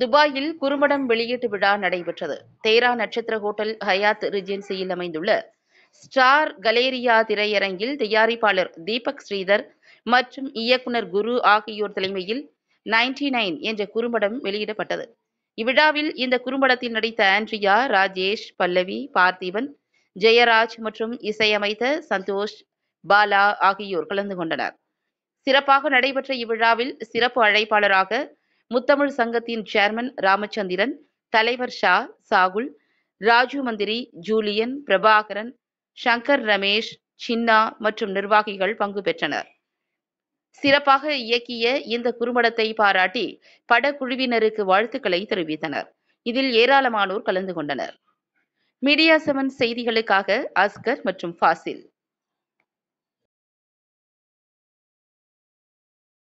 துபாயில் குறும்படம் வெளியீட்டு விழா நடைபெற்றது தேரா நட்சத்திர ஹோட்டல் ஹயாத் ரிஜென்சியில் அமைந்துள்ள ஸ்டார் கலேரியா திரையரங்கில் தயாரிப்பாளர் தீபக் ஸ்ரீதர் மற்றும் இயக்குனர் குரு ஆகியோர் தலைமையில் நைன்டி நைன் என்ற குறும்படம் வெளியிடப்பட்டது இவ்விழாவில் இந்த குறும்படத்தில் நடித்த ஆண்ட்ரியா ராஜேஷ் பல்லவி பார்த்திபன் ஜெயராஜ் மற்றும் இசையமைத்த சந்தோஷ் பாலா ஆகியோர் கலந்து கொண்டனர் சிறப்பாக நடைபெற்ற இவ்விழாவில் சிறப்பு அழைப்பாளராக முத்தமிழ் சங்கத்தின் சேர்மன் ராமச்சந்திரன் தலைவர் ஷா சாகுல் ராஜு மந்திரி ஜூலியன் பிரபாகரன் சங்கர் ரமேஷ் சின்னா மற்றும் நிர்வாகிகள் பங்கு பெற்றனர் சிறப்பாக இயக்கிய இந்த குறும்படத்தை பாராட்டி படக்குழுவினருக்கு வாழ்த்துக்களை தெரிவித்தனர் இதில் ஏராளமானோர் கலந்து கொண்டனர் மீடியா செவன் செய்திகளுக்காக ஆஸ்கர் மற்றும் ஃபாசில்